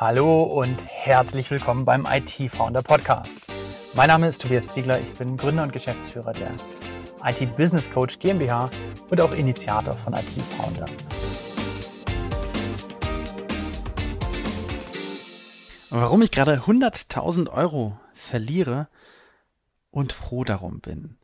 Hallo und herzlich willkommen beim IT Founder Podcast. Mein Name ist Tobias Ziegler, ich bin Gründer und Geschäftsführer der IT Business Coach GmbH und auch Initiator von IT Founder. Warum ich gerade 100.000 Euro verliere und froh darum bin.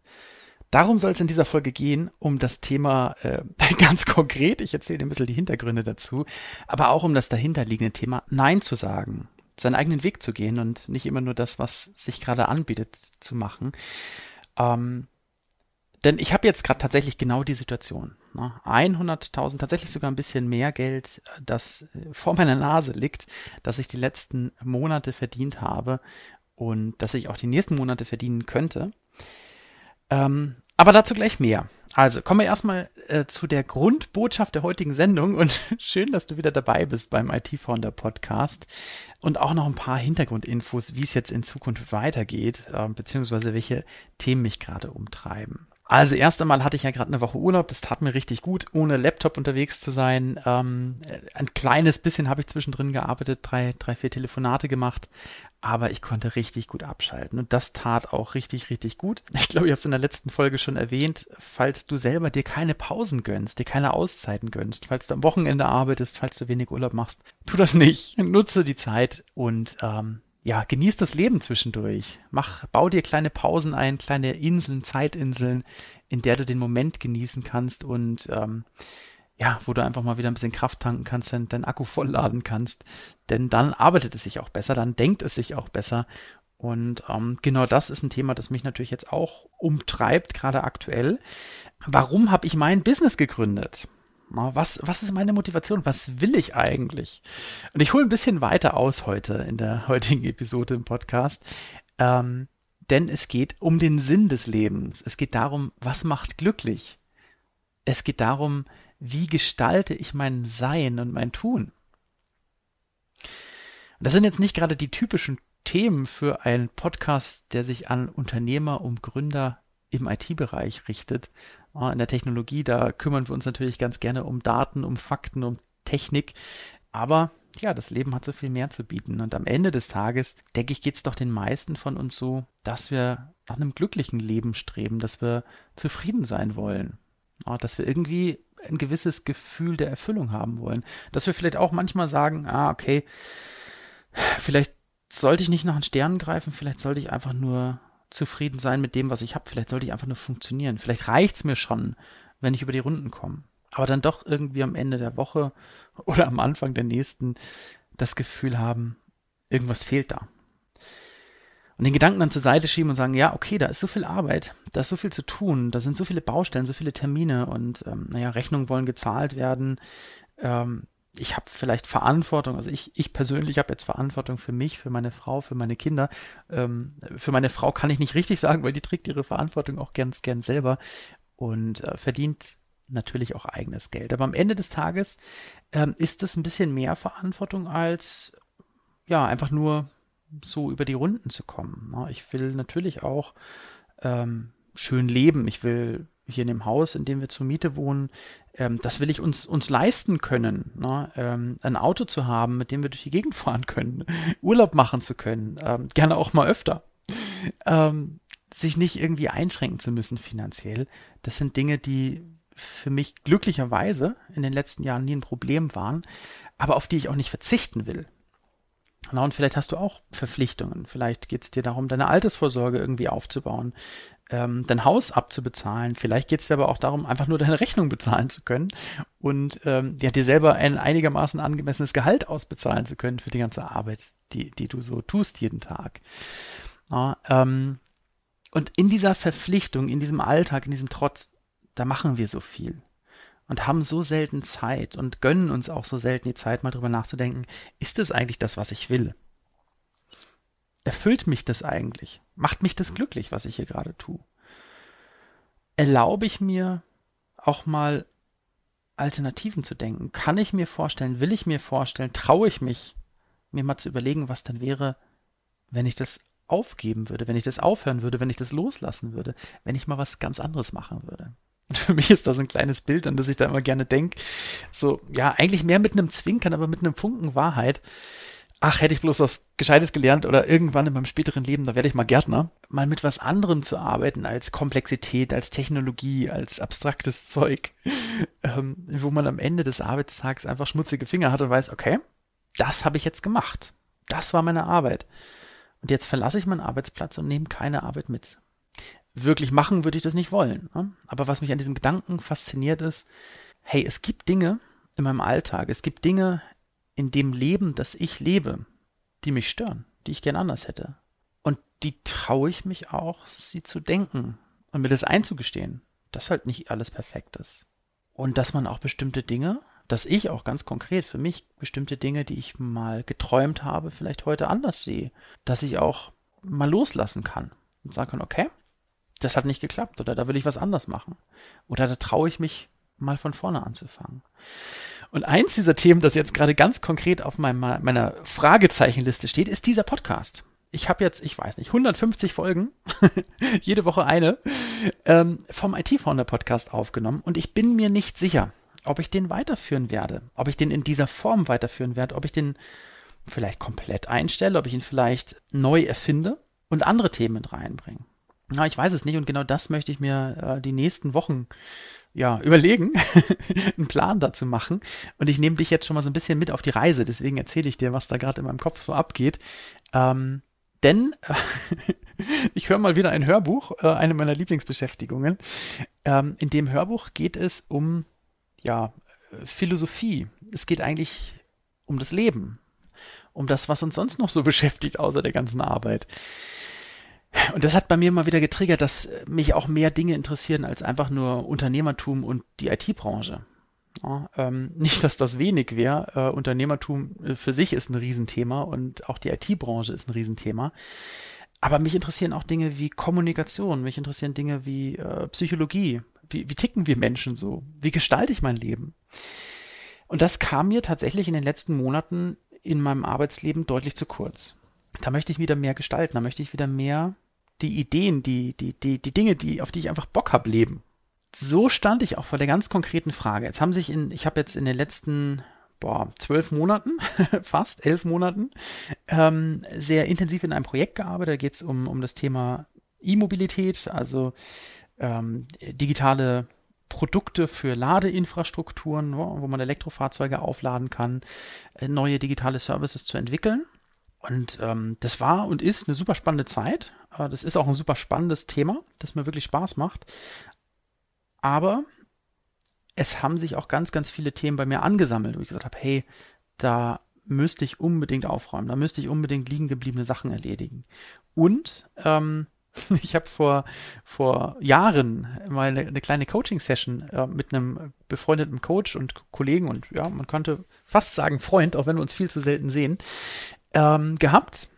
Darum soll es in dieser Folge gehen, um das Thema äh, ganz konkret, ich erzähle dir ein bisschen die Hintergründe dazu, aber auch um das dahinterliegende Thema Nein zu sagen, seinen eigenen Weg zu gehen und nicht immer nur das, was sich gerade anbietet, zu machen. Ähm, denn ich habe jetzt gerade tatsächlich genau die Situation. Ne? 100.000, tatsächlich sogar ein bisschen mehr Geld, äh, das äh, vor meiner Nase liegt, das ich die letzten Monate verdient habe und das ich auch die nächsten Monate verdienen könnte. Ähm, aber dazu gleich mehr. Also, kommen wir erstmal äh, zu der Grundbotschaft der heutigen Sendung und schön, dass du wieder dabei bist beim IT Founder Podcast und auch noch ein paar Hintergrundinfos, wie es jetzt in Zukunft weitergeht, äh, beziehungsweise welche Themen mich gerade umtreiben. Also erst einmal hatte ich ja gerade eine Woche Urlaub, das tat mir richtig gut, ohne Laptop unterwegs zu sein. Ähm, äh, ein kleines bisschen habe ich zwischendrin gearbeitet, drei, drei, vier Telefonate gemacht, aber ich konnte richtig gut abschalten und das tat auch richtig, richtig gut. Ich glaube, ich habe es in der letzten Folge schon erwähnt, falls du selber dir keine Pausen gönnst, dir keine Auszeiten gönnst, falls du am Wochenende arbeitest, falls du wenig Urlaub machst, tu das nicht, nutze die Zeit und ähm, ja, genieß das Leben zwischendurch. Mach, bau dir kleine Pausen ein, kleine Inseln, Zeitinseln, in der du den Moment genießen kannst und ähm, ja, wo du einfach mal wieder ein bisschen Kraft tanken kannst, deinen, deinen Akku vollladen kannst. Denn dann arbeitet es sich auch besser, dann denkt es sich auch besser. Und ähm, genau das ist ein Thema, das mich natürlich jetzt auch umtreibt, gerade aktuell. Warum habe ich mein Business gegründet? Was, was ist meine Motivation? Was will ich eigentlich? Und ich hole ein bisschen weiter aus heute in der heutigen Episode im Podcast. Ähm, denn es geht um den Sinn des Lebens. Es geht darum, was macht glücklich. Es geht darum, wie gestalte ich mein Sein und mein Tun. Und das sind jetzt nicht gerade die typischen Themen für einen Podcast, der sich an Unternehmer und Gründer im IT-Bereich richtet, Ah, in der Technologie, da kümmern wir uns natürlich ganz gerne um Daten, um Fakten, um Technik. Aber ja, das Leben hat so viel mehr zu bieten. Und am Ende des Tages, denke ich, geht es doch den meisten von uns so, dass wir nach einem glücklichen Leben streben, dass wir zufrieden sein wollen. Ah, dass wir irgendwie ein gewisses Gefühl der Erfüllung haben wollen. Dass wir vielleicht auch manchmal sagen, ah, okay, vielleicht sollte ich nicht nach den Sternen greifen, vielleicht sollte ich einfach nur zufrieden sein mit dem, was ich habe. Vielleicht sollte ich einfach nur funktionieren. Vielleicht reicht es mir schon, wenn ich über die Runden komme. Aber dann doch irgendwie am Ende der Woche oder am Anfang der nächsten das Gefühl haben, irgendwas fehlt da. Und den Gedanken dann zur Seite schieben und sagen, ja, okay, da ist so viel Arbeit, da ist so viel zu tun, da sind so viele Baustellen, so viele Termine und ähm, naja, Rechnungen wollen gezahlt werden, ähm, ich habe vielleicht Verantwortung, also ich, ich persönlich habe jetzt Verantwortung für mich, für meine Frau, für meine Kinder. Ähm, für meine Frau kann ich nicht richtig sagen, weil die trägt ihre Verantwortung auch ganz gern selber und äh, verdient natürlich auch eigenes Geld. Aber am Ende des Tages ähm, ist das ein bisschen mehr Verantwortung als ja einfach nur so über die Runden zu kommen. Ne? Ich will natürlich auch ähm, schön leben. Ich will hier in dem Haus, in dem wir zur Miete wohnen, ähm, das will ich uns, uns leisten können, ne? ähm, ein Auto zu haben, mit dem wir durch die Gegend fahren können, Urlaub machen zu können, ähm, gerne auch mal öfter, ähm, sich nicht irgendwie einschränken zu müssen finanziell. Das sind Dinge, die für mich glücklicherweise in den letzten Jahren nie ein Problem waren, aber auf die ich auch nicht verzichten will. Na, und vielleicht hast du auch Verpflichtungen. Vielleicht geht es dir darum, deine Altersvorsorge irgendwie aufzubauen, ähm, dein Haus abzubezahlen. Vielleicht geht es dir aber auch darum, einfach nur deine Rechnung bezahlen zu können und ähm, ja, dir selber ein einigermaßen angemessenes Gehalt ausbezahlen zu können für die ganze Arbeit, die, die du so tust jeden Tag. Ja, ähm, und in dieser Verpflichtung, in diesem Alltag, in diesem Trott, da machen wir so viel und haben so selten Zeit und gönnen uns auch so selten die Zeit, mal drüber nachzudenken, ist das eigentlich das, was ich will? Erfüllt mich das eigentlich? Macht mich das glücklich, was ich hier gerade tue? Erlaube ich mir auch mal Alternativen zu denken? Kann ich mir vorstellen, will ich mir vorstellen, traue ich mich, mir mal zu überlegen, was dann wäre, wenn ich das aufgeben würde, wenn ich das aufhören würde, wenn ich das loslassen würde, wenn ich mal was ganz anderes machen würde? Und für mich ist das ein kleines Bild, an das ich da immer gerne denke. So, ja, eigentlich mehr mit einem Zwinkern, aber mit einem Funken Wahrheit. Ach, hätte ich bloß was Gescheites gelernt oder irgendwann in meinem späteren Leben, da werde ich mal Gärtner. Mal mit was anderem zu arbeiten als Komplexität, als Technologie, als abstraktes Zeug, ähm, wo man am Ende des Arbeitstags einfach schmutzige Finger hat und weiß, okay, das habe ich jetzt gemacht. Das war meine Arbeit. Und jetzt verlasse ich meinen Arbeitsplatz und nehme keine Arbeit mit wirklich machen würde ich das nicht wollen. Ne? Aber was mich an diesem Gedanken fasziniert ist, hey, es gibt Dinge in meinem Alltag, es gibt Dinge in dem Leben, das ich lebe, die mich stören, die ich gern anders hätte. Und die traue ich mich auch, sie zu denken und mir das einzugestehen, dass halt nicht alles perfekt ist. Und dass man auch bestimmte Dinge, dass ich auch ganz konkret für mich bestimmte Dinge, die ich mal geträumt habe, vielleicht heute anders sehe, dass ich auch mal loslassen kann und sagen kann, okay, das hat nicht geklappt oder da will ich was anders machen. Oder da traue ich mich mal von vorne anzufangen. Und eins dieser Themen, das jetzt gerade ganz konkret auf meinem, meiner Fragezeichenliste steht, ist dieser Podcast. Ich habe jetzt, ich weiß nicht, 150 Folgen, jede Woche eine, ähm, vom IT-Founder Podcast aufgenommen und ich bin mir nicht sicher, ob ich den weiterführen werde, ob ich den in dieser Form weiterführen werde, ob ich den vielleicht komplett einstelle, ob ich ihn vielleicht neu erfinde und andere Themen mit reinbringe. Na, ich weiß es nicht und genau das möchte ich mir äh, die nächsten Wochen ja, überlegen, einen Plan dazu machen. Und ich nehme dich jetzt schon mal so ein bisschen mit auf die Reise. Deswegen erzähle ich dir, was da gerade in meinem Kopf so abgeht. Ähm, denn ich höre mal wieder ein Hörbuch, äh, eine meiner Lieblingsbeschäftigungen. Ähm, in dem Hörbuch geht es um, ja, Philosophie. Es geht eigentlich um das Leben, um das, was uns sonst noch so beschäftigt, außer der ganzen Arbeit. Und das hat bei mir mal wieder getriggert, dass äh, mich auch mehr Dinge interessieren als einfach nur Unternehmertum und die IT-Branche. Ja, ähm, nicht, dass das wenig wäre. Äh, Unternehmertum äh, für sich ist ein Riesenthema und auch die IT-Branche ist ein Riesenthema. Aber mich interessieren auch Dinge wie Kommunikation, mich interessieren Dinge wie äh, Psychologie. Wie, wie ticken wir Menschen so? Wie gestalte ich mein Leben? Und das kam mir tatsächlich in den letzten Monaten in meinem Arbeitsleben deutlich zu kurz. Da möchte ich wieder mehr gestalten, da möchte ich wieder mehr die Ideen, die, die, die, die Dinge, die, auf die ich einfach Bock habe, leben. So stand ich auch vor der ganz konkreten Frage. Jetzt haben sich in, ich habe jetzt in den letzten boah, zwölf Monaten, fast elf Monaten, ähm, sehr intensiv in einem Projekt gearbeitet. Da geht es um, um das Thema E-Mobilität, also ähm, digitale Produkte für Ladeinfrastrukturen, wo, wo man Elektrofahrzeuge aufladen kann, äh, neue digitale Services zu entwickeln. Und ähm, das war und ist eine super spannende Zeit. Äh, das ist auch ein super spannendes Thema, das mir wirklich Spaß macht. Aber es haben sich auch ganz, ganz viele Themen bei mir angesammelt, wo ich gesagt habe, hey, da müsste ich unbedingt aufräumen, da müsste ich unbedingt liegen gebliebene Sachen erledigen. Und ähm, ich habe vor, vor Jahren mal eine, eine kleine Coaching-Session äh, mit einem befreundeten Coach und Kollegen und ja, man könnte fast sagen Freund, auch wenn wir uns viel zu selten sehen, ähm, gehabt.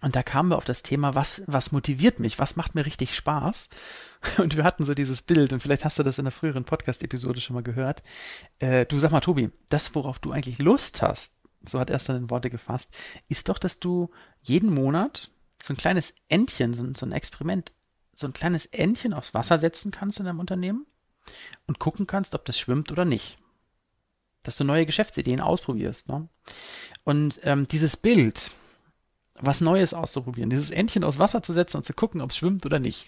Und da kamen wir auf das Thema, was, was motiviert mich, was macht mir richtig Spaß. Und wir hatten so dieses Bild, und vielleicht hast du das in der früheren Podcast-Episode schon mal gehört. Äh, du sag mal, Tobi, das, worauf du eigentlich Lust hast, so hat er es dann in Worte gefasst, ist doch, dass du jeden Monat so ein kleines Entchen, so, so ein Experiment, so ein kleines Entchen aufs Wasser setzen kannst in deinem Unternehmen und gucken kannst, ob das schwimmt oder nicht dass du neue Geschäftsideen ausprobierst. Ne? Und ähm, dieses Bild, was Neues auszuprobieren, dieses Entchen aus Wasser zu setzen und zu gucken, ob es schwimmt oder nicht.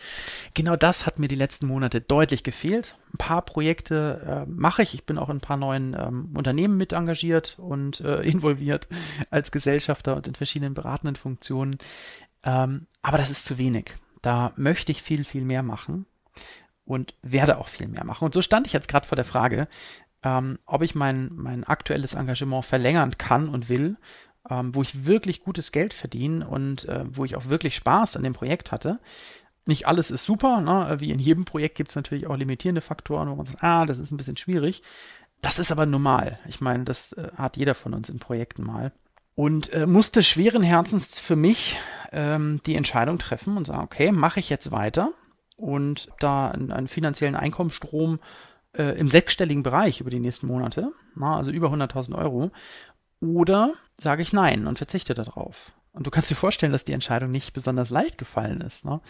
Genau das hat mir die letzten Monate deutlich gefehlt. Ein paar Projekte äh, mache ich. Ich bin auch in ein paar neuen ähm, Unternehmen mit engagiert und äh, involviert als Gesellschafter und in verschiedenen beratenden Funktionen. Ähm, aber das ist zu wenig. Da möchte ich viel, viel mehr machen und werde auch viel mehr machen. Und so stand ich jetzt gerade vor der Frage, ähm, ob ich mein, mein aktuelles Engagement verlängern kann und will, ähm, wo ich wirklich gutes Geld verdiene und äh, wo ich auch wirklich Spaß an dem Projekt hatte. Nicht alles ist super, ne? wie in jedem Projekt gibt es natürlich auch limitierende Faktoren, wo man sagt, ah, das ist ein bisschen schwierig. Das ist aber normal. Ich meine, das äh, hat jeder von uns in Projekten mal. Und äh, musste schweren Herzens für mich ähm, die Entscheidung treffen und sagen, okay, mache ich jetzt weiter und da einen, einen finanziellen Einkommensstrom äh, im sechsstelligen Bereich über die nächsten Monate, na, also über 100.000 Euro, oder sage ich nein und verzichte darauf. Und du kannst dir vorstellen, dass die Entscheidung nicht besonders leicht gefallen ist. Ne?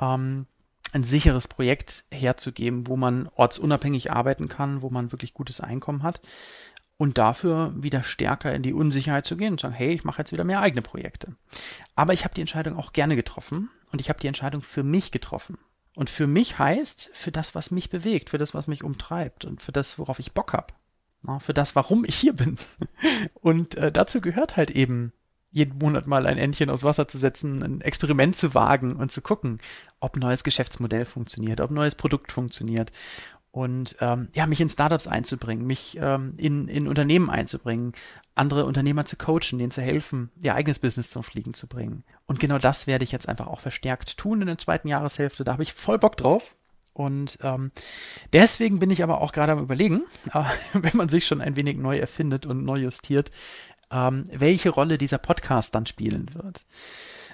Ähm, ein sicheres Projekt herzugeben, wo man ortsunabhängig arbeiten kann, wo man wirklich gutes Einkommen hat und dafür wieder stärker in die Unsicherheit zu gehen und zu sagen, hey, ich mache jetzt wieder mehr eigene Projekte. Aber ich habe die Entscheidung auch gerne getroffen und ich habe die Entscheidung für mich getroffen und für mich heißt, für das, was mich bewegt, für das, was mich umtreibt und für das, worauf ich Bock habe. Ne, für das, warum ich hier bin. Und äh, dazu gehört halt eben, jeden Monat mal ein Entchen aus Wasser zu setzen, ein Experiment zu wagen und zu gucken, ob neues Geschäftsmodell funktioniert, ob neues Produkt funktioniert. Und ähm, ja, mich in Startups einzubringen, mich ähm, in, in Unternehmen einzubringen, andere Unternehmer zu coachen, denen zu helfen, ihr eigenes Business zum Fliegen zu bringen. Und genau das werde ich jetzt einfach auch verstärkt tun in der zweiten Jahreshälfte. Da habe ich voll Bock drauf. Und ähm, deswegen bin ich aber auch gerade am Überlegen, äh, wenn man sich schon ein wenig neu erfindet und neu justiert, ähm, welche Rolle dieser Podcast dann spielen wird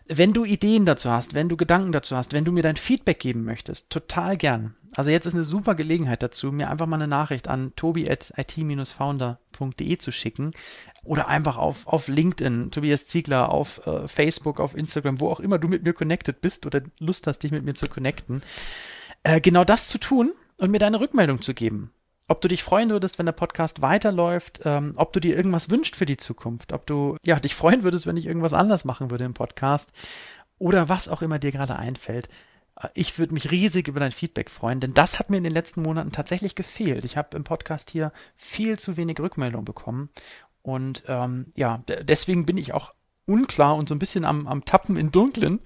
wenn du Ideen dazu hast, wenn du Gedanken dazu hast, wenn du mir dein Feedback geben möchtest, total gern. Also jetzt ist eine super Gelegenheit dazu, mir einfach mal eine Nachricht an tobi.it-founder.de zu schicken oder einfach auf, auf LinkedIn, Tobias Ziegler, auf äh, Facebook, auf Instagram, wo auch immer du mit mir connected bist oder Lust hast, dich mit mir zu connecten, äh, genau das zu tun und mir deine Rückmeldung zu geben ob du dich freuen würdest, wenn der Podcast weiterläuft, ähm, ob du dir irgendwas wünscht für die Zukunft, ob du ja, dich freuen würdest, wenn ich irgendwas anders machen würde im Podcast oder was auch immer dir gerade einfällt. Äh, ich würde mich riesig über dein Feedback freuen, denn das hat mir in den letzten Monaten tatsächlich gefehlt. Ich habe im Podcast hier viel zu wenig Rückmeldung bekommen. Und ähm, ja, deswegen bin ich auch unklar und so ein bisschen am, am Tappen im Dunklen,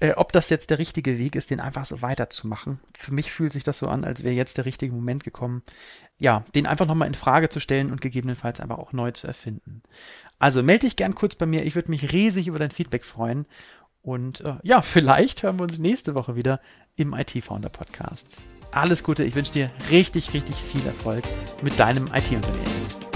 äh, ob das jetzt der richtige Weg ist, den einfach so weiterzumachen. Für mich fühlt sich das so an, als wäre jetzt der richtige Moment gekommen, ja, den einfach nochmal in Frage zu stellen und gegebenenfalls aber auch neu zu erfinden. Also melde dich gern kurz bei mir. Ich würde mich riesig über dein Feedback freuen. Und äh, ja, vielleicht hören wir uns nächste Woche wieder im IT Founder Podcast. Alles Gute, ich wünsche dir richtig, richtig viel Erfolg mit deinem IT-Unternehmen.